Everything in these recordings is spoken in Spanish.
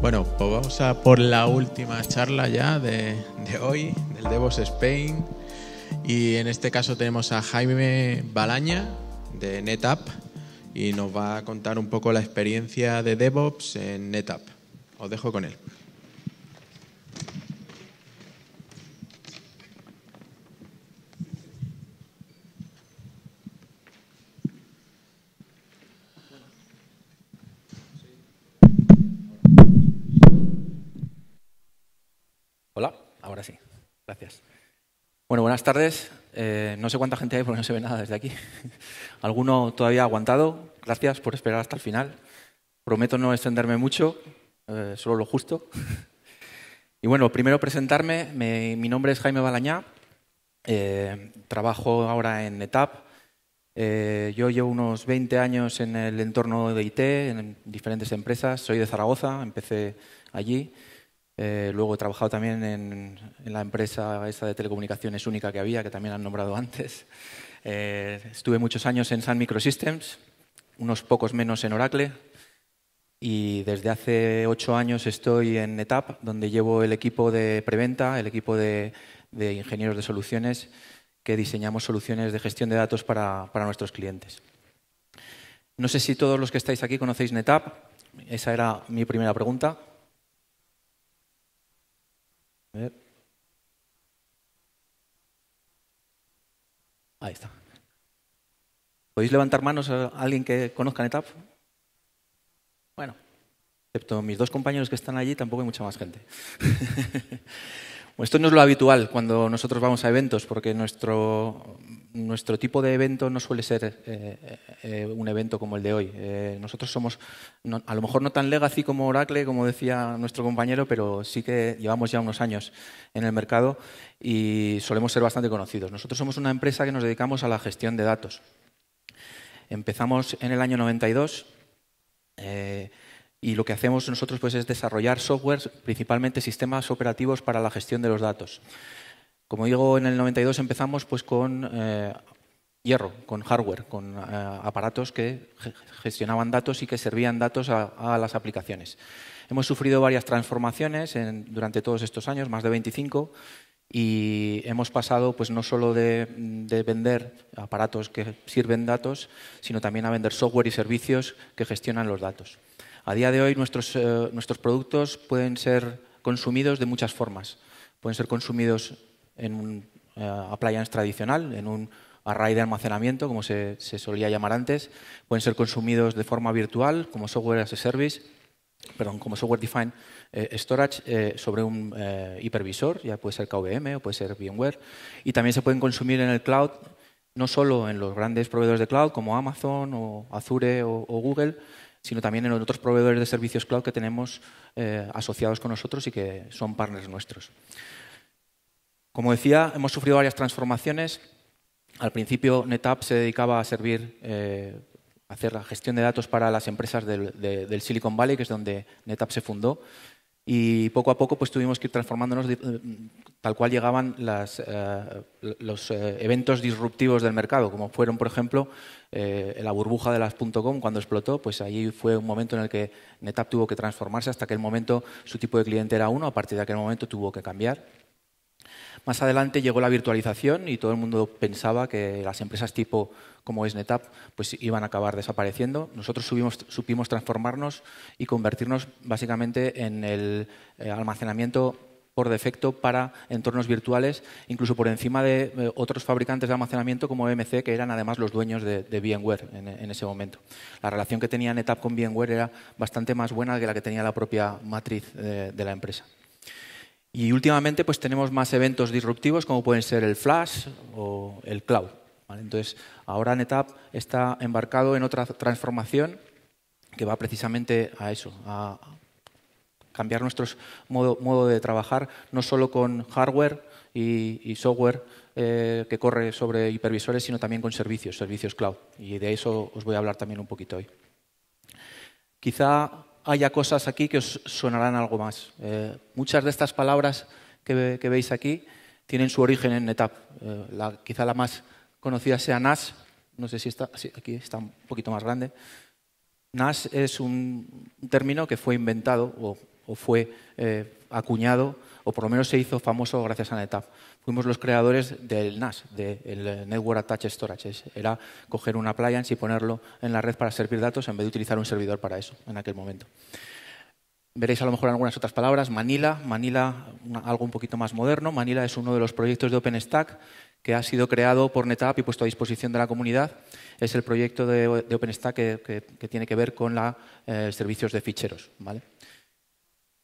Bueno, pues vamos a por la última charla ya de, hoy, del DevOps Spain. Y en este caso tenemos a Jaime Balaña de NetApp y nos va a contar un poco la experiencia de DevOps en NetApp. Os dejo con él. tardes. Eh, no sé cuánta gente hay porque no se ve nada desde aquí. ¿Alguno todavía ha aguantado? Gracias por esperar hasta el final. Prometo no extenderme mucho, eh, solo lo justo. Y bueno, primero presentarme. mi nombre es Jaime Balañá. Eh, trabajo ahora en ETAP. yo llevo unos 20 años en el entorno de IT, en diferentes empresas. Soy de Zaragoza, empecé allí. Eh, luego he trabajado también en, la empresa esa de telecomunicaciones única que había, que también han nombrado antes. Eh, estuve muchos años en Sun Microsystems, unos pocos menos en Oracle. Y desde hace ocho años estoy en NetApp, donde llevo el equipo de preventa, el equipo de, ingenieros de soluciones, que diseñamos soluciones de gestión de datos para, para nuestros clientes. No sé si todos los que estáis aquí conocéis NetApp. Esa era mi primera pregunta. A ver. Ahí está. ¿Podéis levantar manos a alguien que conozca NetApp? Bueno, excepto mis dos compañeros que están allí, tampoco hay mucha más gente. Esto no es lo habitual cuando nosotros vamos a eventos, porque nuestro, nuestro tipo de evento no suele ser eh, eh, un evento como el de hoy. Eh, nosotros somos, a lo mejor no tan legacy como Oracle, como decía nuestro compañero, pero sí que llevamos ya unos años en el mercado y solemos ser bastante conocidos. Nosotros somos una empresa que nos dedicamos a la gestión de datos. Empezamos en el año 92. Y lo que hacemos nosotros pues, es desarrollar software, principalmente sistemas operativos para la gestión de los datos. Como digo, en el 92 empezamos pues, con eh, hierro, con hardware, con eh, aparatos que gestionaban datos y que servían datos a, las aplicaciones. Hemos sufrido varias transformaciones durante todos estos años, más de 25, y hemos pasado pues, no solo de, vender aparatos que sirven datos, sino también a vender software y servicios que gestionan los datos. A día de hoy eh, nuestros, productos pueden ser consumidos de muchas formas. Pueden ser consumidos en un eh, appliance tradicional, en un array de almacenamiento, como se, solía llamar antes. Pueden ser consumidos de forma virtual, como software as a service, perdón, como software defined eh, storage sobre un hipervisor, ya puede ser KVM o puede ser VMware. Y también se pueden consumir en el cloud, no solo en los grandes proveedores de cloud como Amazon o Azure o Google, sino también en otros proveedores de servicios cloud que tenemos eh, asociados con nosotros y que son partners nuestros. Como decía, hemos sufrido varias transformaciones. Al principio, NetApp se dedicaba a servir, eh, hacer la gestión de datos para las empresas del Silicon Valley, que es donde NetApp se fundó y poco a poco pues tuvimos que ir transformándonos eh, tal cual llegaban las, eh, los eh, eventos disruptivos del mercado, como fueron, por ejemplo, la burbuja de las .com cuando explotó, pues allí fue un momento en el que NetApp tuvo que transformarse, hasta aquel momento su tipo de cliente era uno, a partir de aquel momento tuvo que cambiar. Más adelante llegó la virtualización y todo el mundo pensaba que las empresas tipo como es NetApp pues iban a acabar desapareciendo. Nosotros supimos transformarnos y convertirnos básicamente en el eh, almacenamiento por defecto para entornos virtuales, incluso por encima de eh, otros fabricantes de almacenamiento como EMC, que eran además los dueños de, VMware en, ese momento. La relación que tenía NetApp con VMware era bastante más buena que la que tenía la propia matriz eh, de la empresa. Y últimamente pues tenemos más eventos disruptivos como pueden ser el flash o el cloud. Entonces, ahora NetApp está embarcado en otra transformación que va precisamente a eso, a cambiar nuestro modo, de trabajar, no solo con hardware y, software eh, que corre sobre hipervisores, sino también con servicios, servicios cloud. Y de eso os voy a hablar también un poquito hoy. Quizá haya cosas aquí que os sonarán algo más. Eh, muchas de estas palabras que, veis aquí tienen su origen en NetApp. Eh, la, quizá la más conocida sea NAS. No sé si está, aquí está un poquito más grande. NAS es un término que fue inventado o, fue eh, acuñado, o por lo menos se hizo famoso gracias a NetApp. Fuimos los creadores del NAS, del Network Attached Storage. Era coger un appliance y ponerlo en la red para servir datos en vez de utilizar un servidor para eso en aquel momento. Veréis a lo mejor algunas otras palabras. Manila, Manila, algo un poquito más moderno. Manila es uno de los proyectos de OpenStack que ha sido creado por NetApp y puesto a disposición de la comunidad. Es el proyecto de, OpenStack que, tiene que ver con los eh, servicios de ficheros.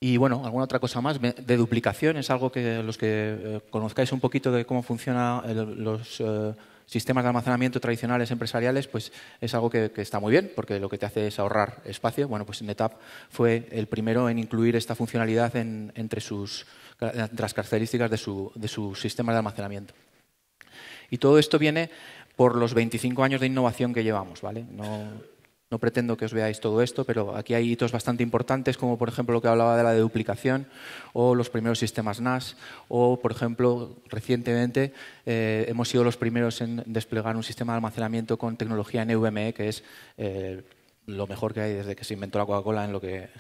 Y bueno, alguna otra cosa más de duplicación, es algo que los que eh, conozcáis un poquito de cómo funcionan los eh, sistemas de almacenamiento tradicionales empresariales, pues es algo que, está muy bien, porque lo que te hace es ahorrar espacio. Bueno, pues NetApp fue el primero en incluir esta funcionalidad entre, sus, las características de su, de su sistema de almacenamiento. Y todo esto viene por los 25 años de innovación que llevamos, ¿vale? No, no pretendo que os veáis todo esto, pero aquí hay hitos bastante importantes, como por ejemplo lo que hablaba de la deduplicación, o los primeros sistemas NAS, o por ejemplo, recientemente eh, hemos sido los primeros en desplegar un sistema de almacenamiento con tecnología NVMe, que es eh, lo mejor que hay desde que se inventó la Coca-Cola en, lo que,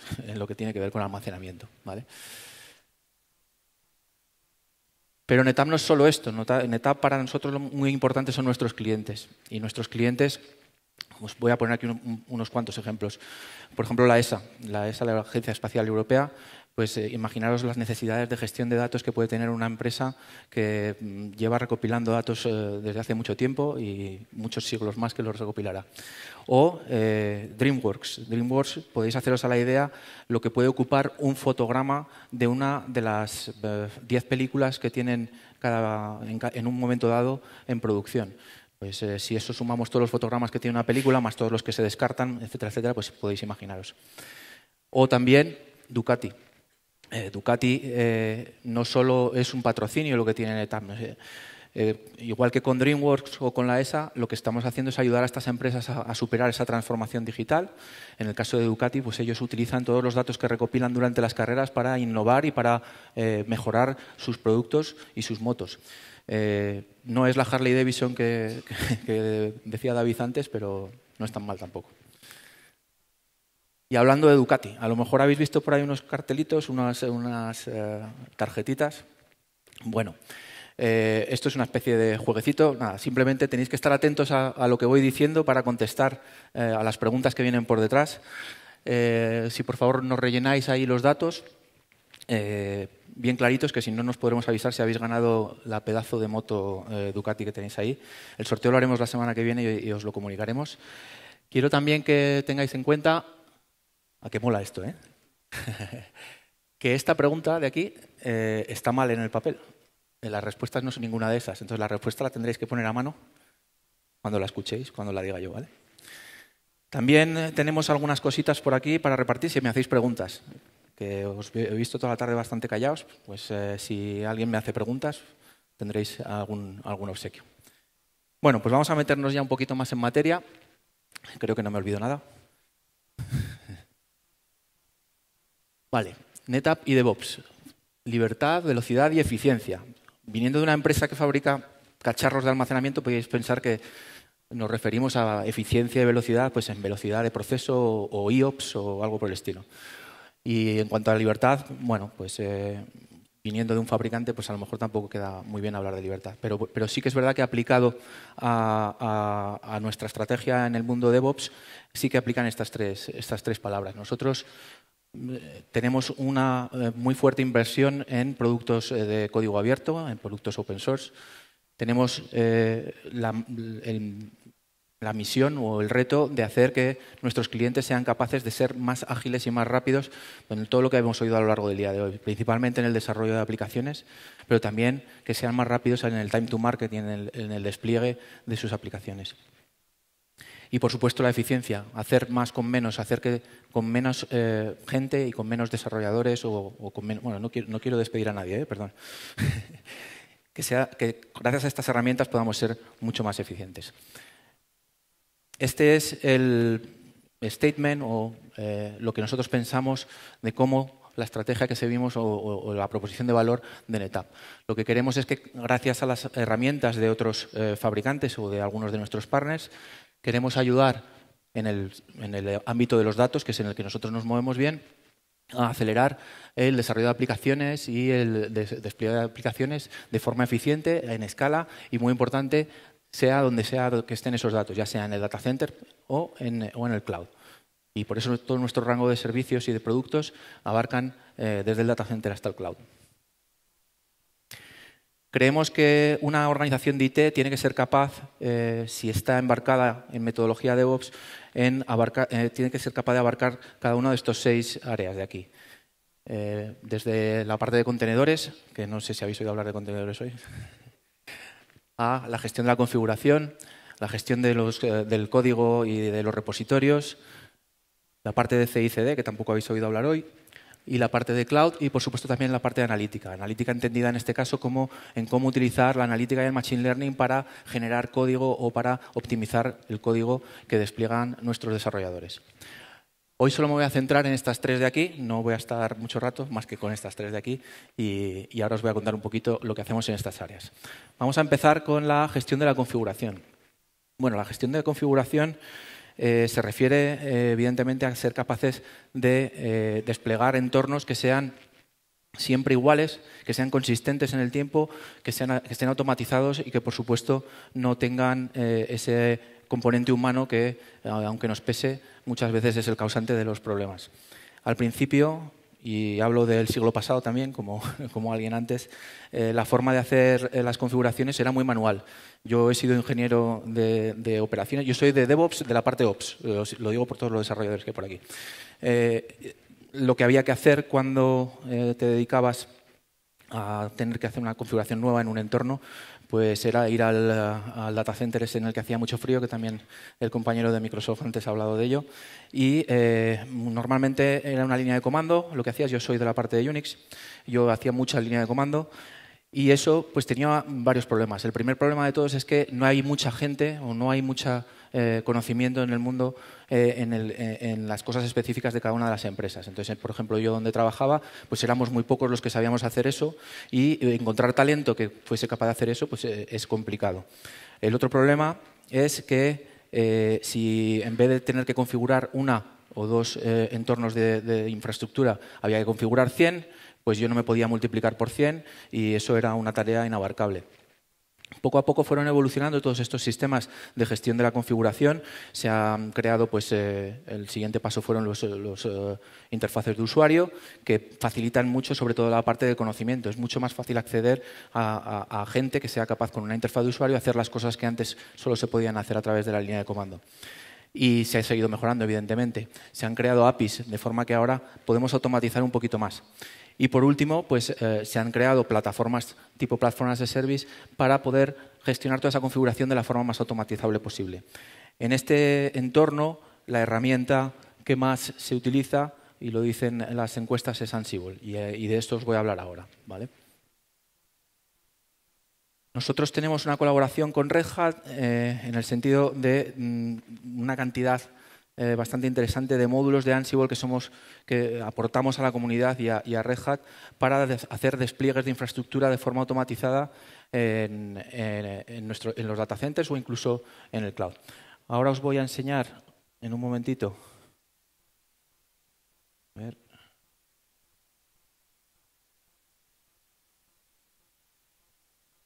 tiene que ver con almacenamiento. ¿vale? Pero NetApp no es solo esto. En NetApp para nosotros lo muy importante son nuestros clientes. Y nuestros clientes os voy a poner aquí unos cuantos ejemplos. Por ejemplo, la ESA, la Agencia Espacial Europea, pues eh, imaginaros las necesidades de gestión de datos que puede tener una empresa que mm, lleva recopilando datos eh, desde hace mucho tiempo y muchos siglos más que los recopilará. O eh, DreamWorks. DreamWorks, podéis haceros a la idea lo que puede ocupar un fotograma de una de las 10 películas que tienen en un momento dado en producción. Pues, eh, si eso sumamos todos los fotogramas que tiene una película, más todos los que se descartan, etcétera, etcétera, pues podéis imaginaros. O también Ducati. Eh, Ducati eh, no solo es un patrocinio lo que tiene ETAM. igual que con DreamWorks o con la ESA, lo que estamos haciendo es ayudar a estas empresas a, a, superar esa transformación digital. En el caso de Ducati, pues ellos utilizan todos los datos que recopilan durante las carreras para innovar y para mejorar sus productos y sus motos. Eh, no es la Harley Davidson que, decía David antes, pero no es tan mal tampoco. Y hablando de Ducati, a lo mejor habéis visto por ahí unos cartelitos, unas, eh, tarjetitas. Bueno, eh, esto es una especie de jueguecito. Nada, simplemente tenéis que estar atentos a, lo que voy diciendo para contestar a las preguntas que vienen por detrás. si por favor nos rellenáis ahí los datos bien claritos que si no nos podremos avisar si habéis ganado la pedazo de moto eh, Ducati que tenéis ahí. El sorteo lo haremos la semana que viene y, os lo comunicaremos. Quiero también que tengáis en cuenta, a que mola esto, ¿eh? que esta pregunta de aquí eh, está mal en el papel. Eh, las respuestas no son ninguna de esas, entonces la respuesta la tendréis que poner a mano cuando la escuchéis, cuando la diga yo, ¿vale? También tenemos algunas cositas por aquí para repartir si me hacéis preguntas que os he visto toda la tarde bastante callados, pues eh, si alguien me hace preguntas tendréis algún, algún obsequio. Bueno, pues vamos a meternos ya un poquito más en materia. Creo que no me olvido nada. Vale, NetApp y DevOps. Libertad, velocidad y eficiencia. Viniendo de una empresa que fabrica cacharros de almacenamiento, podéis pensar que nos referimos a eficiencia y velocidad pues en velocidad de proceso o IOPS o algo por el estilo. Y en cuanto a la libertad, bueno, pues eh, viniendo de un fabricante, pues a lo mejor tampoco queda muy bien hablar de libertad. Pero, pero sí que es verdad que aplicado a, nuestra estrategia en el mundo DevOps, sí que aplican estas tres, estas tres palabras. Nosotros eh, tenemos una eh, muy fuerte inversión en productos de código abierto, en productos open source. Tenemos la, la misión o el reto de hacer que nuestros clientes sean capaces de ser más ágiles y más rápidos en todo lo que hemos oído a lo largo del día de hoy, principalmente en el desarrollo de aplicaciones, pero también que sean más rápidos en el time to market y en el, despliegue de sus aplicaciones. Y por supuesto la eficiencia, hacer más con menos, hacer que con menos eh, gente y con menos desarrolladores o, con menos... Bueno, no quiero, despedir a nadie, eh, perdón. que, sea, que gracias a estas herramientas podamos ser mucho más eficientes. Este es el statement o eh, lo que nosotros pensamos de cómo la estrategia que seguimos o, la proposición de valor de NetApp. Lo que queremos es que, gracias a las herramientas de otros eh, fabricantes o de algunos de nuestros partners, queremos ayudar en el, ámbito de los datos, que es en el que nosotros nos movemos bien, a acelerar el desarrollo de aplicaciones y el despliegue de aplicaciones de forma eficiente, en escala y, muy importante, sea donde sea que estén esos datos, ya sea en el data center o en, el cloud. Y por eso todo nuestro rango de servicios y de productos abarcan eh, desde el data center hasta el cloud. Creemos que una organización de IT tiene que ser capaz, eh, si está embarcada en metodología DevOps, eh, tiene que ser capaz de abarcar cada una de estas seis áreas de aquí. desde la parte de contenedores, que no sé si habéis oído hablar de contenedores hoy a la gestión de la configuración, la gestión eh, del código y de los repositorios, la parte de CICD, que tampoco habéis oído hablar hoy, y la parte de cloud y, por supuesto, también la parte de analítica. Analítica entendida en este caso como en cómo utilizar la analítica y el machine learning para generar código o para optimizar el código que despliegan nuestros desarrolladores. Hoy solo me voy a centrar en estas tres de aquí, no voy a estar mucho rato más que con estas tres de aquí y, ahora os voy a contar un poquito lo que hacemos en estas áreas. Vamos a empezar con la gestión de la configuración. Bueno, la gestión de configuración eh, se refiere eh, evidentemente a ser capaces de eh, desplegar entornos que sean siempre iguales, que sean consistentes en el tiempo, que, estén automatizados y que, por supuesto, no tengan ese componente humano que, eh, aunque nos pese, muchas veces es el causante de los problemas. Al principio, y hablo del siglo pasado también, como, alguien antes, eh, la forma de hacer eh, las configuraciones era muy manual. Yo he sido ingeniero de, operaciones, yo soy de DevOps, de la parte Ops, lo digo por todos los desarrolladores que hay por aquí. lo que había que hacer cuando te dedicabas a tener que hacer una configuración nueva en un entorno pues era ir al, al, data center ese en el que hacía mucho frío, que también el compañero de Microsoft antes ha hablado de ello. Y eh, normalmente era una línea de comando, lo que hacías, yo soy de la parte de Unix, yo hacía mucha línea de comando y eso pues tenía varios problemas. El primer problema de todos es que no hay mucha gente o no hay mucha eh, conocimiento en el mundo eh, eh, en, las cosas específicas de cada una de las empresas. Entonces, por ejemplo, yo donde trabajaba, pues éramos muy pocos los que sabíamos hacer eso y encontrar talento que fuese capaz de hacer eso, pues es complicado. El otro problema es que si en vez de tener que configurar una o dos entornos de, de, infraestructura había que configurar 100, pues yo no me podía multiplicar por 100 y eso era una tarea inabarcable. Poco a poco fueron evolucionando todos estos sistemas de gestión de la configuración. Se han creado, pues, eh, el siguiente paso fueron los, eh, interfaces de usuario que facilitan mucho, sobre todo la parte de conocimiento. Es mucho más fácil acceder a, a gente que sea capaz con una interfaz de usuario hacer las cosas que antes solo se podían hacer a través de la línea de comando y se ha seguido mejorando, evidentemente. Se han creado APIs, de forma que ahora podemos automatizar un poquito más. Y por último, pues eh, se han creado plataformas tipo plataformas de service para poder gestionar toda esa configuración de la forma más automatizable posible. En este entorno, la herramienta que más se utiliza, y lo dicen las encuestas, es Ansible. Eh, y, de esto os voy a hablar ahora. ¿vale? Nosotros tenemos una colaboración con Red Hat eh, en el sentido de mm, una cantidad eh, bastante interesante de módulos de Ansible que, somos, que aportamos a la comunidad y a, Red Hat para hacer despliegues de infraestructura de forma automatizada en, los data centers o incluso en el cloud. Ahora os voy a enseñar en un momentito. A ver.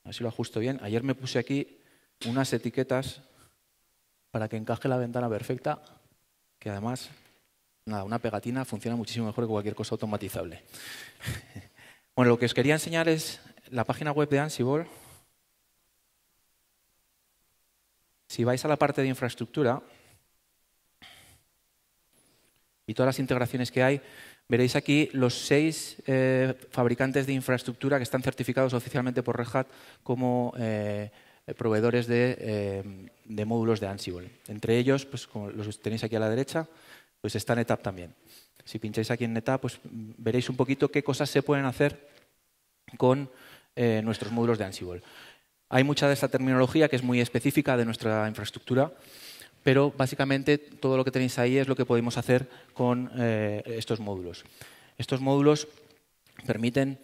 A ver si lo ajusto bien. Ayer me puse aquí unas etiquetas para que encaje la ventana perfecta. Y además, nada, una pegatina funciona muchísimo mejor que cualquier cosa automatizable. bueno, lo que os quería enseñar es la página web de Ansible. Si vais a la parte de infraestructura y todas las integraciones que hay, veréis aquí los seis eh, fabricantes de infraestructura que están certificados oficialmente por Red Hat como... Eh, eh, proveedores eh, de, módulos de Ansible. Entre ellos, pues, como los tenéis aquí a la derecha, pues está NetApp también. Si pincháis aquí en NetApp, pues mm, veréis un poquito qué cosas se pueden hacer con eh, nuestros módulos de Ansible. Hay mucha de esta terminología que es muy específica de nuestra infraestructura, pero básicamente todo lo que tenéis ahí es lo que podemos hacer con estos módulos. Estos módulos permiten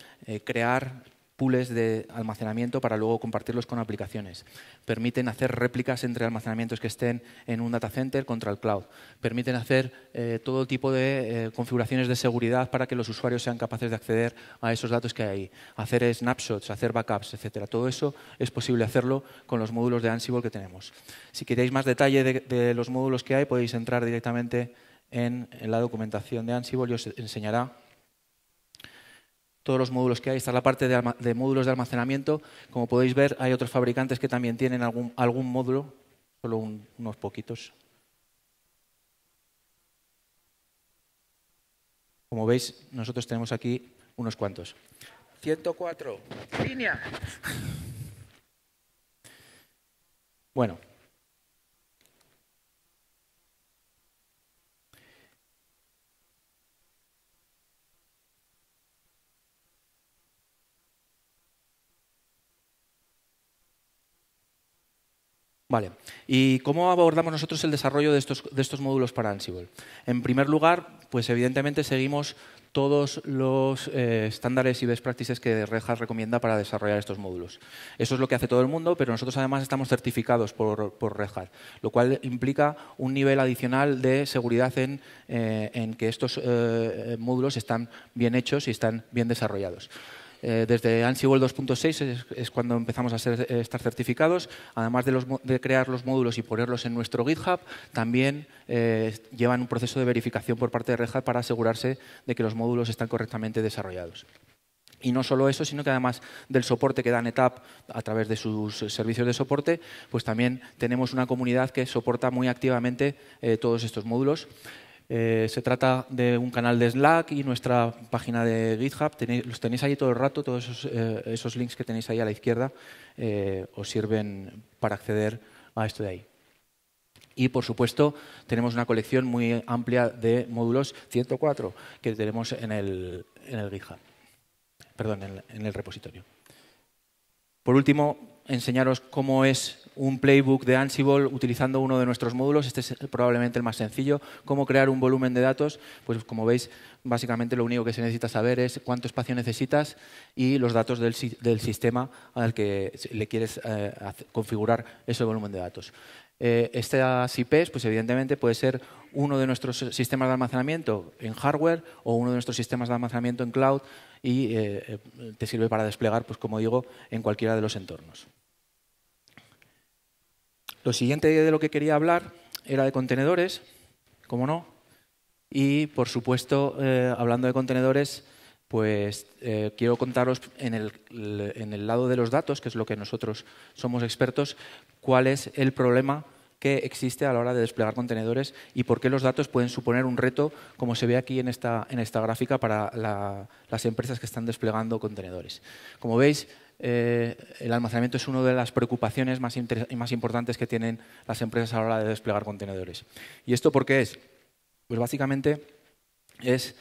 crear pools de almacenamiento para luego compartirlos con aplicaciones. Permiten hacer réplicas entre almacenamientos que estén en un data center contra el cloud. Permiten hacer eh, todo tipo de eh, configuraciones de seguridad para que los usuarios sean capaces de acceder a esos datos que hay ahí. Hacer snapshots, hacer backups, etcétera. Todo eso es posible hacerlo con los módulos de Ansible que tenemos. Si queréis más detalle de, los módulos que hay, podéis entrar directamente en, en la documentación de Ansible y os enseñará todos los módulos que hay. está la parte de, módulos de almacenamiento. Como podéis ver, hay otros fabricantes que también tienen algún, algún módulo, solo unos poquitos. Como veis, nosotros tenemos aquí unos cuantos. 104. Línea. Bueno, Vale, ¿y cómo abordamos nosotros el desarrollo de estos, módulos para Ansible? En primer lugar, pues evidentemente seguimos todos los eh, estándares y best practices que Red Hat recomienda para desarrollar estos módulos. Eso es lo que hace todo el mundo, pero nosotros además estamos certificados por, por Red Hat, lo cual implica un nivel adicional de seguridad en, eh, que estos eh, módulos están bien hechos y están bien desarrollados. Eh, desde ANSI 2.6 es, cuando empezamos a eh, estar certificados. Además de, crear los módulos y ponerlos en nuestro GitHub, también eh, llevan un proceso de verificación por parte de Red para asegurarse de que los módulos están correctamente desarrollados. Y no solo eso, sino que además del soporte que da Etap a través de sus servicios de soporte, pues también tenemos una comunidad que soporta muy activamente todos estos módulos. Eh, se trata de un canal de Slack y nuestra página de GitHub. los tenéis ahí todo el rato, todos esos, eh, links que tenéis ahí a la izquierda eh, os sirven para acceder a esto de ahí. Y, por supuesto, tenemos una colección muy amplia de módulos 104 que tenemos en el, GitHub, perdón, en el repositorio. Por último, enseñaros cómo es un playbook de Ansible utilizando uno de nuestros módulos. Este es probablemente el más sencillo. Cómo crear un volumen de datos. Pues como veis, básicamente lo único que se necesita saber es cuánto espacio necesitas y los datos del, sistema al que le quieres eh, configurar ese volumen de datos. Eh, este estas IPs, pues evidentemente puede ser uno de nuestros sistemas de almacenamiento en hardware o uno de nuestros sistemas de almacenamiento en cloud y eh, te sirve para desplegar, pues como digo, en cualquiera de los entornos. Lo siguiente de lo que quería hablar era de contenedores, como no. Y, por supuesto, eh, hablando de contenedores, pues eh, quiero contaros en el, en el, lado de los datos, que es lo que nosotros somos expertos, cuál es el problema que existe a la hora de desplegar contenedores y por qué los datos pueden suponer un reto, como se ve aquí en esta, en esta gráfica, para las empresas que están desplegando contenedores. Como veis, eh, el almacenamiento es una de las preocupaciones más, más importantes que tienen las empresas a la hora de desplegar contenedores. ¿Y esto por qué es? Pues básicamente es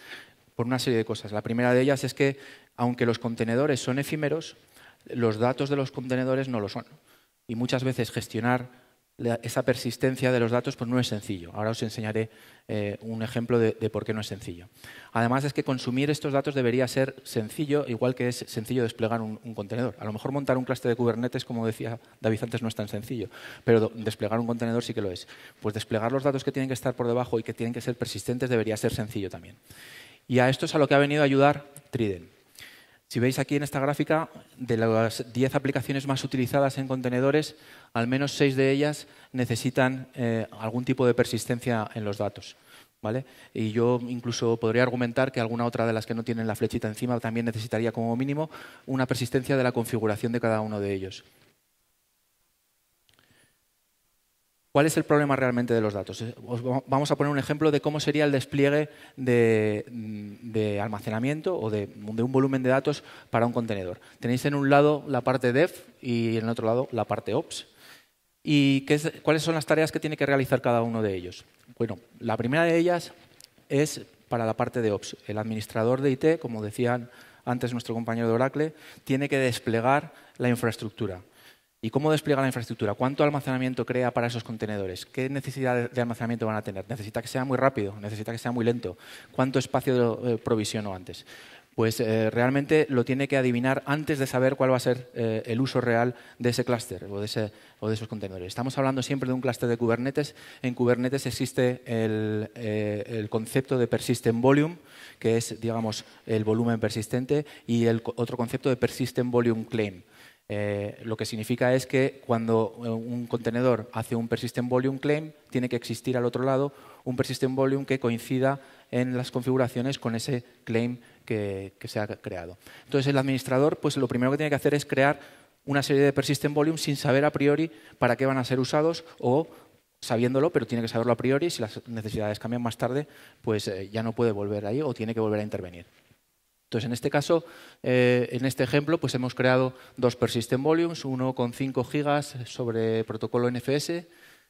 por una serie de cosas. La primera de ellas es que, aunque los contenedores son efímeros, los datos de los contenedores no lo son. Y muchas veces gestionar esa persistencia de los datos pues no es sencillo. Ahora os enseñaré eh, un ejemplo de, por qué no es sencillo. Además es que consumir estos datos debería ser sencillo, igual que es sencillo desplegar un, contenedor. A lo mejor montar un clúster de Kubernetes, como decía David antes, no es tan sencillo, pero desplegar un contenedor sí que lo es. Pues desplegar los datos que tienen que estar por debajo y que tienen que ser persistentes debería ser sencillo también. Y a esto es a lo que ha venido a ayudar Trident. Si veis aquí en esta gráfica, de las 10 aplicaciones más utilizadas en contenedores, al menos 6 de ellas necesitan eh, algún tipo de persistencia en los datos. Y yo incluso podría argumentar que alguna otra de las que no tienen la flechita encima también necesitaría como mínimo una persistencia de la configuración de cada uno de ellos. ¿Cuál es el problema realmente de los datos? Eh, vamos a poner un ejemplo de cómo sería el despliegue de, almacenamiento o de, un volumen de datos para un contenedor. Tenéis en un lado la parte dev y en el otro lado la parte ops. ¿Y cuáles son las tareas que tiene que realizar cada uno de ellos? Bueno, la primera de ellas es para la parte de ops. El administrador de IT, como decía antes nuestro compañero de Oracle, tiene que desplegar la infraestructura ¿Y cómo despliega la infraestructura? ¿Cuánto almacenamiento crea para esos contenedores? ¿Qué necesidad de almacenamiento van a tener? ¿Necesita que sea muy rápido? ¿Necesita que sea muy lento? ¿Cuánto espacio eh, provisiono antes? Pues eh, realmente lo tiene que adivinar antes de saber cuál va a ser eh, el uso real de ese clúster o, de esos contenedores. Estamos hablando siempre de un clúster de Kubernetes. En Kubernetes existe el, el concepto de persistent volume, que es, digamos, el volumen persistente, y el otro concepto de persistent volume claim eh, lo que significa es que cuando eh, un contenedor hace un persistent volume claim, tiene que existir al otro lado un persistent volume que coincida en las configuraciones con ese claim que, se ha creado. Entonces el administrador pues, lo primero que tiene que hacer es crear una serie de persistent volumes sin saber a priori para qué van a ser usados o sabiéndolo, pero tiene que saberlo a priori. Si las necesidades cambian más tarde, pues eh, ya no puede volver ahí o tiene que volver a intervenir. Entonces, en este caso, eh, en este ejemplo, pues hemos creado dos persistent volumes, uno con 5 gigas sobre protocolo NFS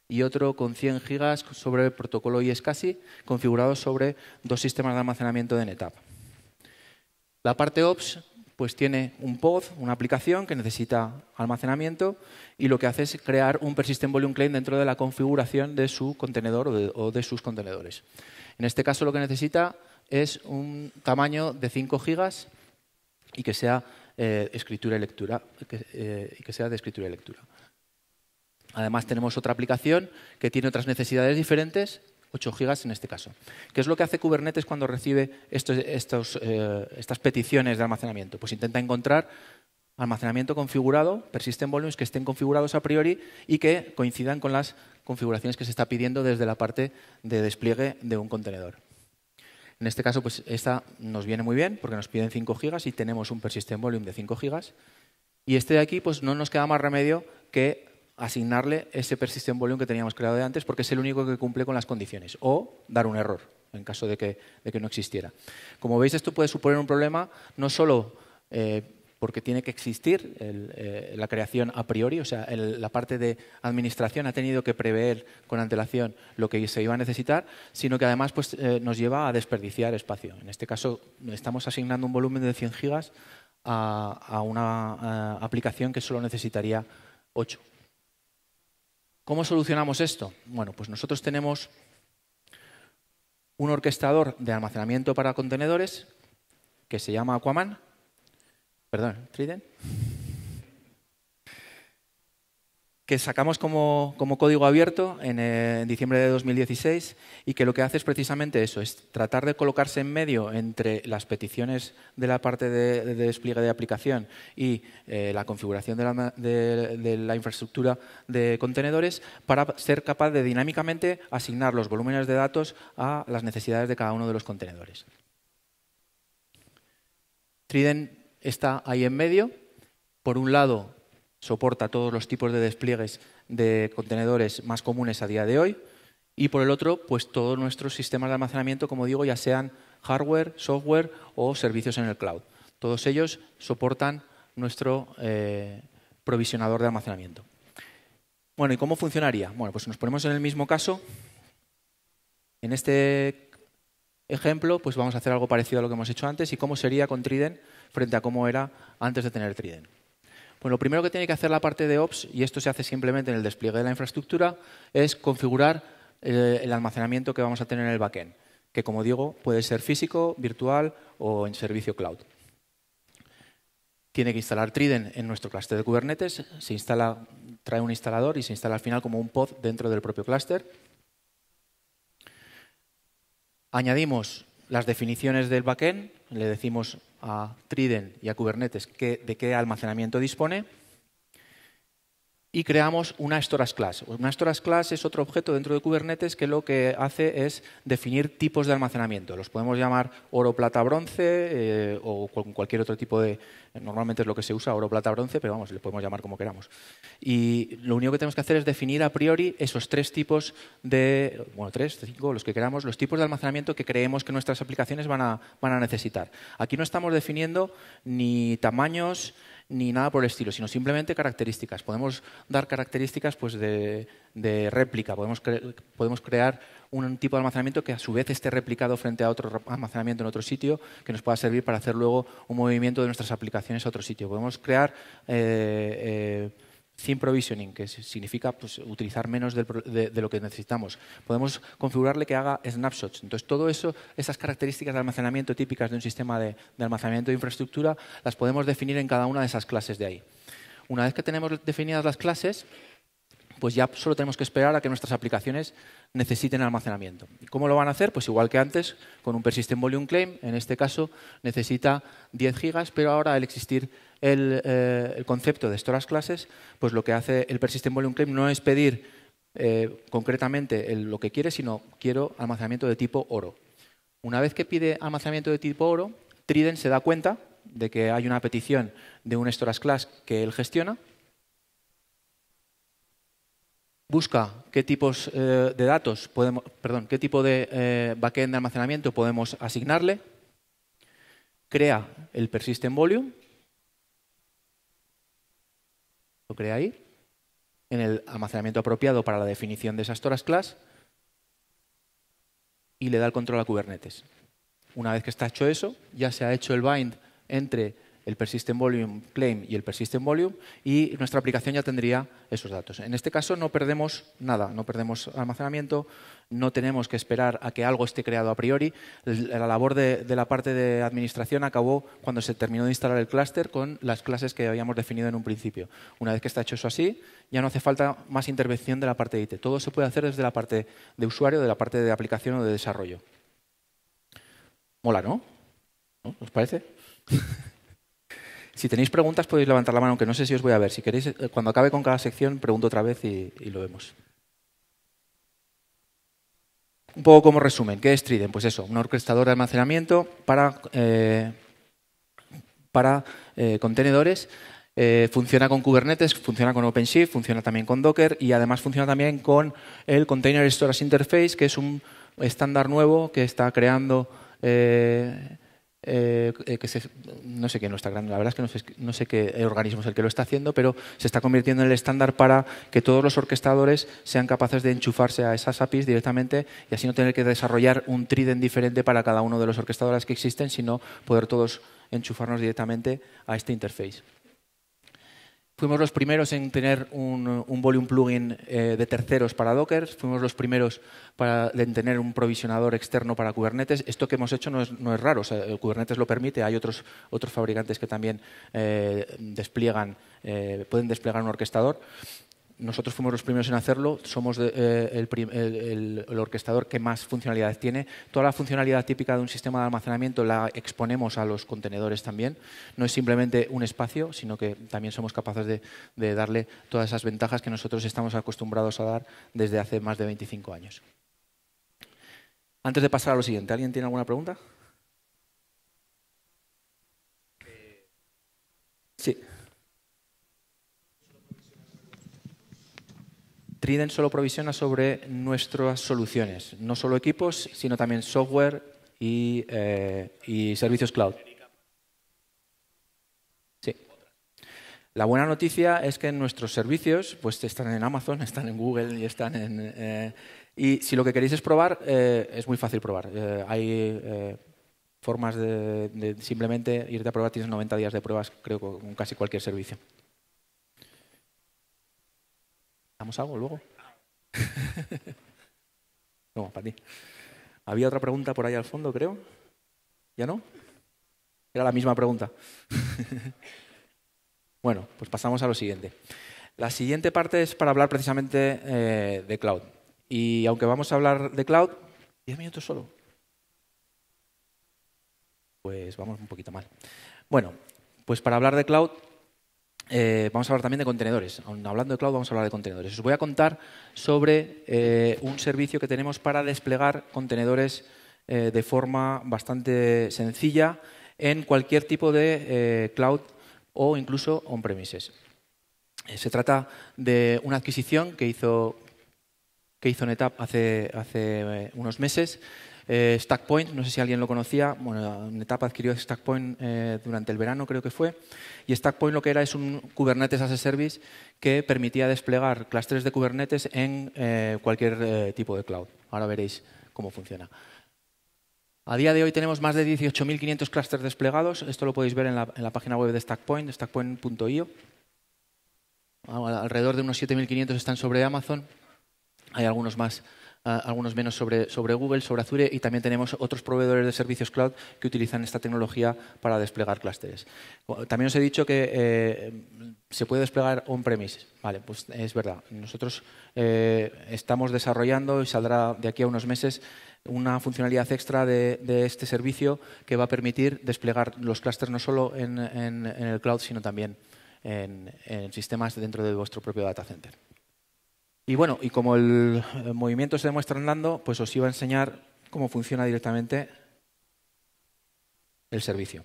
y otro con 100 gigas sobre protocolo ISCSI, configurados sobre dos sistemas de almacenamiento de NetApp. La parte Ops pues tiene un pod, una aplicación que necesita almacenamiento y lo que hace es crear un persistent volume claim dentro de la configuración de su contenedor o de sus contenedores. En este caso lo que necesita es un tamaño de 5 gigas y que sea eh, escritura lectura eh, y que sea de escritura y lectura. Además tenemos otra aplicación que tiene otras necesidades diferentes, 8 gigas en este caso. ¿Qué es lo que hace Kubernetes cuando recibe eh, estas peticiones de almacenamiento? Pues intenta encontrar almacenamiento configurado, persistent volumes que estén configurados a priori y que coincidan con las configuraciones que se está pidiendo desde la parte de despliegue de un contenedor. En este caso, pues esta nos viene muy bien porque nos piden 5 gigas y tenemos un persistent volume de 5 gigas. Y este de aquí, pues no nos queda más remedio que asignarle ese persistent volume que teníamos creado de antes porque es el único que cumple con las condiciones o dar un error en caso de que, no existiera. Como veis, esto puede suponer un problema no solo eh, porque tiene que existir eh, la creación a priori, o sea, la parte de administración ha tenido que prever con antelación lo que se iba a necesitar, sino que además pues, eh, nos lleva a desperdiciar espacio. En este caso, estamos asignando un volumen de 100 gigas a, una eh, aplicación que solo necesitaría 8. ¿Cómo solucionamos esto? Bueno, pues nosotros tenemos un orquestador de almacenamiento para contenedores que se llama Aquaman, perdón, Trident, que sacamos como, código abierto en, eh, diciembre de 2016 y que lo que hace es precisamente eso, es tratar de colocarse en medio entre las peticiones de la parte de, despliegue de aplicación y eh, la configuración de la, de la, infraestructura de contenedores para ser capaz de dinámicamente asignar los volúmenes de datos a las necesidades de cada uno de los contenedores. Trident está ahí en medio. Por un lado, soporta todos los tipos de despliegues de contenedores más comunes a día de hoy. Y por el otro, pues todos nuestros sistemas de almacenamiento, como digo, ya sean hardware, software o servicios en el cloud. Todos ellos soportan nuestro eh, provisionador de almacenamiento. Bueno, ¿y cómo funcionaría? Bueno, pues nos ponemos en el mismo caso. En este ejemplo, pues vamos a hacer algo parecido a lo que hemos hecho antes. ¿Y cómo sería con Trident frente a cómo era antes de tener Trident. Bueno, lo primero que tiene que hacer la parte de Ops, y esto se hace simplemente en el despliegue de la infraestructura, es configurar eh, el almacenamiento que vamos a tener en el backend, que como digo puede ser físico, virtual o en servicio cloud. Tiene que instalar Trident en nuestro clúster de Kubernetes, se instala, trae un instalador y se instala al final como un pod dentro del propio clúster. Añadimos las definiciones del backend, le decimos a Trident y a Kubernetes de qué almacenamiento dispone y creamos una Storage Class. Una Storage Class es otro objeto dentro de Kubernetes que lo que hace es definir tipos de almacenamiento. Los podemos llamar oro, plata, bronce eh, o cualquier otro tipo de... Normalmente es lo que se usa, oro, plata, bronce, pero vamos, le podemos llamar como queramos. Y lo único que tenemos que hacer es definir a priori esos tres tipos de... Bueno, tres, cinco, los que queramos, los tipos de almacenamiento que creemos que nuestras aplicaciones van a necesitar. Aquí no estamos definiendo ni tamaños, ni nada por el estilo, sino simplemente características. Podemos dar características pues, de, réplica, podemos, podemos crear un tipo de almacenamiento que a su vez esté replicado frente a otro almacenamiento en otro sitio, que nos pueda servir para hacer luego un movimiento de nuestras aplicaciones a otro sitio. Podemos crear... Eh, eh, sin provisioning, que significa pues, utilizar menos de, lo que necesitamos. Podemos configurarle que haga snapshots. Entonces, todo eso, esas características de almacenamiento típicas de un sistema de, almacenamiento de infraestructura, las podemos definir en cada una de esas clases de ahí. Una vez que tenemos definidas las clases, pues ya solo tenemos que esperar a que nuestras aplicaciones necesiten almacenamiento. ¿Cómo lo van a hacer? Pues igual que antes, con un Persistent Volume Claim, en este caso necesita 10 gigas, pero ahora al existir eh, el, concepto de storage classes, pues lo que hace el persistent volume claim no es pedir eh, concretamente lo que quiere, sino quiero almacenamiento de tipo oro. Una vez que pide almacenamiento de tipo oro, Trident se da cuenta de que hay una petición de un storage class que él gestiona, busca qué tipos eh, de datos podemos, perdón, qué tipo de backend de almacenamiento podemos asignarle, crea el persistent volume crea ahí, en el almacenamiento apropiado para la definición de esas toras class y le da el control a Kubernetes. Una vez que está hecho eso, ya se ha hecho el bind entre el Persistent Volume Claim y el Persistent Volume y nuestra aplicación ya tendría esos datos. En este caso no perdemos nada, no perdemos almacenamiento, no tenemos que esperar a que algo esté creado a priori. La labor de, la parte de administración acabó cuando se terminó de instalar el clúster con las clases que habíamos definido en un principio. Una vez que está hecho eso así, ya no hace falta más intervención de la parte de IT. Todo se puede hacer desde la parte de usuario, de la parte de aplicación o de desarrollo. Mola, ¿no? ¿No? ¿Os parece? Si tenéis preguntas podéis levantar la mano, aunque no sé si os voy a ver. Si queréis, eh, cuando acabe con cada sección, pregunto otra vez y, lo vemos. Un poco como resumen, ¿qué es Trident? Pues eso, un orquestador de almacenamiento para, eh, para eh, contenedores funciona con Kubernetes, funciona con OpenShift, funciona también con Docker y además funciona también con el Container Storage Interface, que es un estándar nuevo que está creando eh, eh, que no sé quién lo está creando, la verdad es que no sé, qué organismo es el que lo está haciendo, pero se está convirtiendo en el estándar para que todos los orquestadores sean capaces de enchufarse a esas APIs directamente y así no tener que desarrollar un trident diferente para cada uno de los orquestadores que existen, sino poder todos enchufarnos directamente a este interface. Fuimos los primeros en tener un, un volume plugin eh, de terceros para Docker, fuimos los primeros para, en tener un provisionador externo para Kubernetes. Esto que hemos hecho no es, raro, o eh, Kubernetes lo permite, hay otros, otros fabricantes que también eh, despliegan, pueden desplegar un orquestador. Nosotros fuimos los primeros en hacerlo, somos eh, el, orquestador que más funcionalidades tiene. Toda la funcionalidad típica de un sistema de almacenamiento la exponemos a los contenedores también. No es simplemente un espacio, sino que también somos capaces de, de darle todas esas ventajas que nosotros estamos acostumbrados a dar desde hace más de 25 años. Antes de pasar a lo siguiente, ¿alguien tiene alguna pregunta? Sí. Trident solo provisiona sobre nuestras soluciones, no solo equipos, sino también software eh, y, servicios cloud. Sí. La buena noticia es que nuestros servicios pues, están en Amazon, están en Google y están en... Eh, y si lo que queréis es probar, eh, es muy fácil probar. hay formas de, de, simplemente irte a probar, tienes 90 días de pruebas, creo, con casi cualquier servicio. ¿Damos algo luego? no, para ti. Había otra pregunta por ahí al fondo, creo. ¿Ya no? Era la misma pregunta. bueno, pues pasamos a lo siguiente. La siguiente parte es para hablar precisamente eh, de cloud. Y aunque vamos a hablar de cloud, diez minutos solo. Pues vamos un poquito mal. Bueno, pues para hablar de cloud eh, vamos a hablar también de contenedores. Hablando de cloud, vamos a hablar de contenedores. Os voy a contar sobre eh, un servicio que tenemos para desplegar contenedores eh, de forma bastante sencilla en cualquier tipo de cloud o incluso on-premises. se trata de una adquisición que hizo, que hizo NetApp hace, hace unos meses eh, StackPoint, no sé si alguien lo conocía, bueno, NetApp adquirió StackPoint eh, durante el verano, creo que fue, y StackPoint lo que era es un Kubernetes as a Service que permitía desplegar clústeres de Kubernetes en eh, cualquier tipo de cloud. Ahora veréis cómo funciona. A día de hoy tenemos más de 18.500 clústeres desplegados. Esto lo podéis ver en la, en la página web de StackPoint, stackpoint.io. Alrededor de unos 7.500 están sobre Amazon. Hay algunos más algunos menos sobre, Google, sobre Azure y también tenemos otros proveedores de servicios cloud que utilizan esta tecnología para desplegar clústeres. También os he dicho que eh, se puede desplegar on-premise. Vale, pues es verdad. Nosotros eh, estamos desarrollando y saldrá de aquí a unos meses una funcionalidad extra de, este servicio que va a permitir desplegar los clústeres no solo en, el cloud, sino también en, en sistemas dentro de vuestro propio data center. Y bueno, y como el, movimiento se demuestra andando, pues os iba a enseñar cómo funciona directamente el servicio.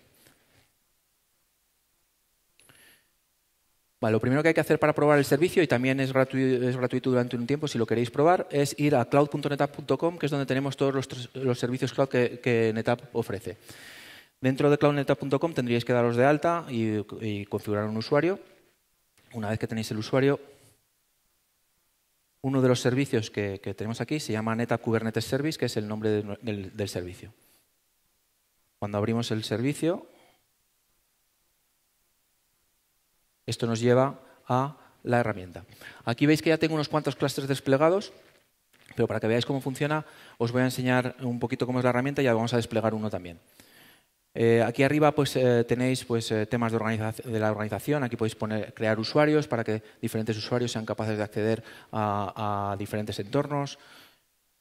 lo primero que hay que hacer para probar el servicio, y también es gratuito, durante un tiempo si lo queréis probar, es ir a cloud.netapp.com, que es donde tenemos todos los, servicios cloud que, NetApp ofrece. Dentro de cloudnetapp.com tendríais que daros de alta y, y configurar un usuario. Una vez que tenéis el usuario, uno de los servicios que, tenemos aquí se llama Neta Kubernetes Service, que es el nombre del, del servicio. Cuando abrimos el servicio, esto nos lleva a la herramienta. Aquí veis que ya tengo unos cuantos clústeres desplegados, pero para que veáis cómo funciona, os voy a enseñar un poquito cómo es la herramienta y ya vamos a desplegar uno también. Eh, aquí arriba pues, eh, tenéis pues, eh, temas de, la organización. Aquí podéis poner, crear usuarios para que diferentes usuarios sean capaces de acceder a, diferentes entornos.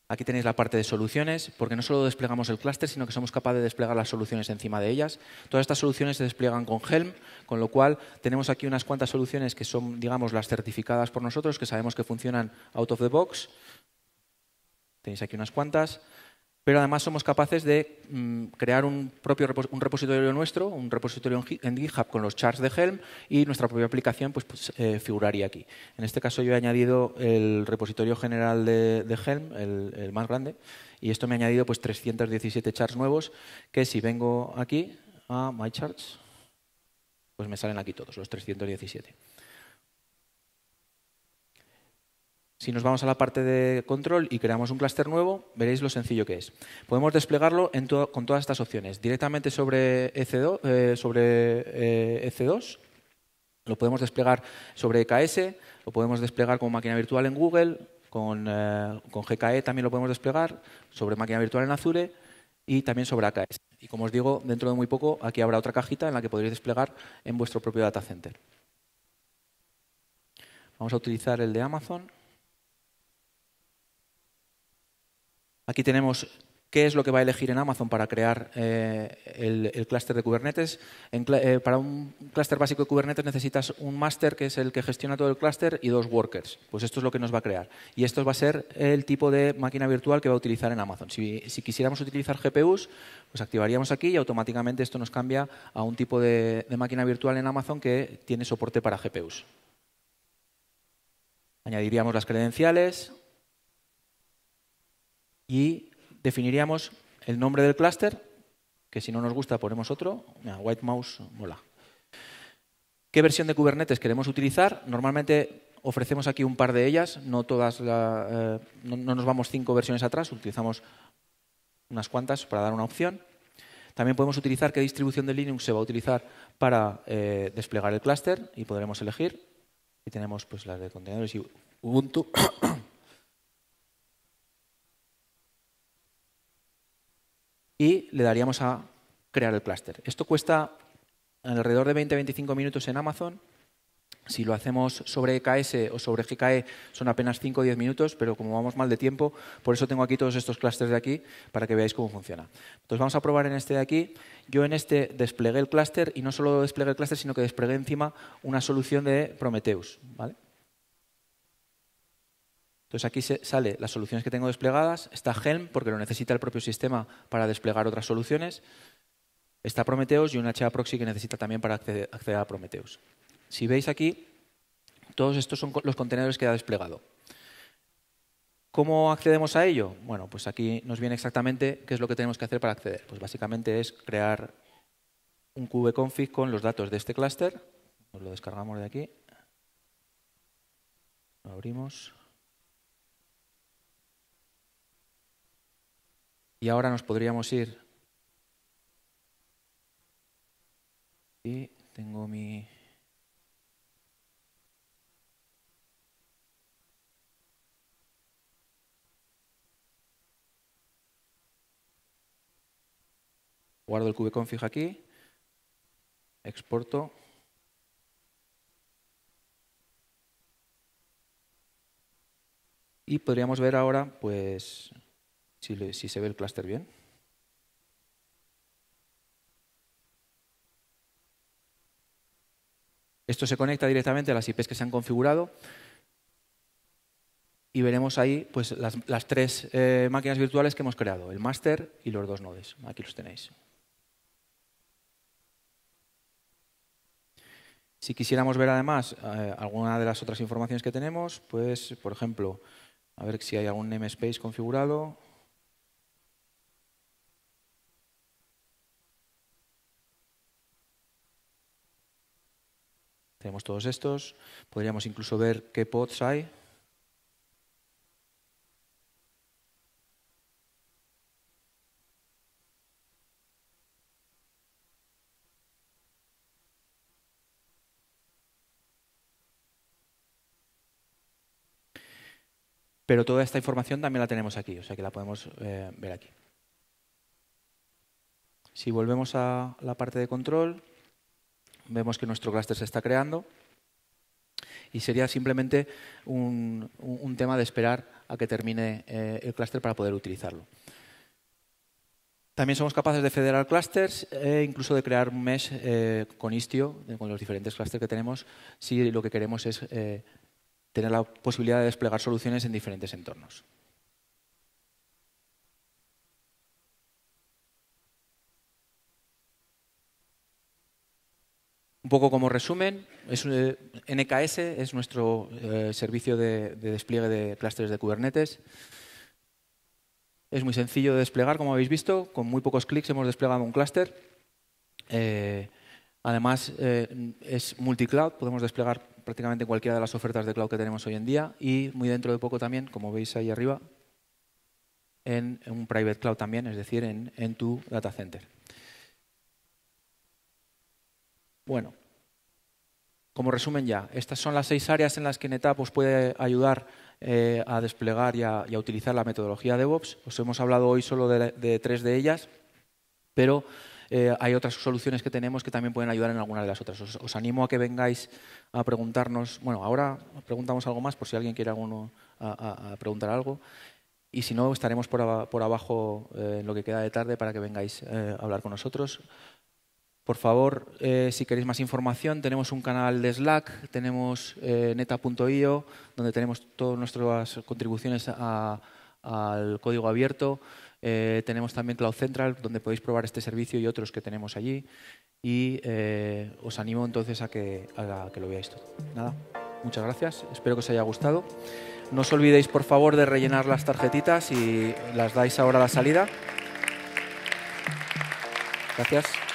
Aquí tenéis la parte de soluciones, porque no solo desplegamos el clúster, sino que somos capaces de desplegar las soluciones encima de ellas. Todas estas soluciones se despliegan con Helm, con lo cual tenemos aquí unas cuantas soluciones que son, digamos, las certificadas por nosotros, que sabemos que funcionan out of the box. Tenéis aquí unas cuantas pero además somos capaces de mm, crear un propio un repositorio nuestro, un repositorio en GitHub con los charts de Helm y nuestra propia aplicación pues, pues eh, figuraría aquí. En este caso yo he añadido el repositorio general de, Helm, el, más grande, y esto me ha añadido pues 317 charts nuevos que si vengo aquí a My pues me salen aquí todos, los 317. Si nos vamos a la parte de control y creamos un clúster nuevo, veréis lo sencillo que es. Podemos desplegarlo con todas estas opciones. Directamente sobre, EC2, eh, eh, e lo podemos desplegar sobre EKS, lo podemos desplegar con máquina virtual en Google, con, eh, con GKE también lo podemos desplegar, sobre máquina virtual en Azure y también sobre AKS. Y como os digo, dentro de muy poco aquí habrá otra cajita en la que podréis desplegar en vuestro propio data center. Vamos a utilizar el de Amazon. Aquí tenemos qué es lo que va a elegir en Amazon para crear eh, el, clúster de Kubernetes. Eh, para un clúster básico de Kubernetes necesitas un master, que es el que gestiona todo el clúster, y dos workers. Pues esto es lo que nos va a crear. Y esto va a ser el tipo de máquina virtual que va a utilizar en Amazon. Si, quisiéramos utilizar GPUs, pues activaríamos aquí y automáticamente esto nos cambia a un tipo de máquina virtual en Amazon que tiene soporte para GPUs. Añadiríamos las credenciales, y definiríamos el nombre del clúster, que si no nos gusta ponemos otro, white mouse mola. ¿Qué versión de Kubernetes queremos utilizar? Normalmente ofrecemos aquí un par de ellas, no, todas la, eh, no, nos vamos cinco versiones atrás, utilizamos unas cuantas para dar una opción. También podemos utilizar qué distribución de Linux se va a utilizar para eh, desplegar el clúster y podremos elegir. Y tenemos pues, las de contenedores y Ubuntu. y le daríamos a crear el clúster. Esto cuesta alrededor de 20-25 minutos en Amazon. Si lo hacemos sobre EKS o sobre GKE son apenas 5 o 10 minutos, pero como vamos mal de tiempo, por eso tengo aquí todos estos clústeres de aquí para que veáis cómo funciona. Entonces vamos a probar en este de aquí. Yo en este desplegué el clúster y no solo desplegué el clúster, sino que desplegué encima una solución de Prometheus. ¿vale? Entonces aquí sale las soluciones que tengo desplegadas, está Helm porque lo necesita el propio sistema para desplegar otras soluciones, está Prometheus y un HA proxy que necesita también para acceder a Prometheus. Si veis aquí, todos estos son los contenedores que ha desplegado. ¿Cómo accedemos a ello? Bueno, pues aquí nos viene exactamente qué es lo que tenemos que hacer para acceder. Pues básicamente es crear un config con los datos de este clúster. Nos lo descargamos de aquí. Lo abrimos. Y ahora nos podríamos ir. Y tengo mi... Guardo el fijo aquí, exporto. Y podríamos ver ahora, pues, si, se ve el clúster bien. Esto se conecta directamente a las IPs que se han configurado y veremos ahí pues, las, tres eh, máquinas virtuales que hemos creado, el master y los dos nodes. Aquí los tenéis. Si quisiéramos ver además eh, alguna de las otras informaciones que tenemos, pues por ejemplo, a ver si hay algún namespace configurado. Tenemos todos estos. Podríamos incluso ver qué pods hay. Pero toda esta información también la tenemos aquí, o sea que la podemos eh, ver aquí. Si volvemos a la parte de control, Vemos que nuestro clúster se está creando y sería simplemente un, tema de esperar a que termine eh, el clúster para poder utilizarlo. También somos capaces de federar clusters e incluso de crear un mesh eh, con Istio, con los diferentes clusters que tenemos, si lo que queremos es eh, tener la posibilidad de desplegar soluciones en diferentes entornos. Un poco como resumen, es, eh, NKS es nuestro eh, servicio de, despliegue de clústeres de Kubernetes. Es muy sencillo de desplegar, como habéis visto. Con muy pocos clics hemos desplegado un clúster. Eh, además, es multicloud. Podemos desplegar prácticamente cualquiera de las ofertas de cloud que tenemos hoy en día. Y muy dentro de poco también, como veis ahí arriba, en un private cloud también, es decir, en, en tu data center. Bueno, como resumen ya, estas son las seis áreas en las que NetApp os puede ayudar eh, a desplegar y a, utilizar la metodología DevOps. Os hemos hablado hoy solo de, tres de ellas, pero eh, hay otras soluciones que tenemos que también pueden ayudar en alguna de las otras. Os, animo a que vengáis a preguntarnos. Bueno, ahora preguntamos algo más por si alguien quiere alguno a, preguntar algo. Y si no, estaremos por, abajo eh, en lo que queda de tarde para que vengáis a hablar con nosotros. Por favor, eh, si queréis más información, tenemos un canal de Slack, tenemos eh, neta.io, donde tenemos todas nuestras contribuciones al código abierto. Eh, tenemos también Cloud Central, donde podéis probar este servicio y otros que tenemos allí. Y os animo entonces a que, a que lo veáis todo. Nada, muchas gracias. Espero que os haya gustado. No os olvidéis, por favor, de rellenar las tarjetitas y las dais ahora a la salida. Gracias.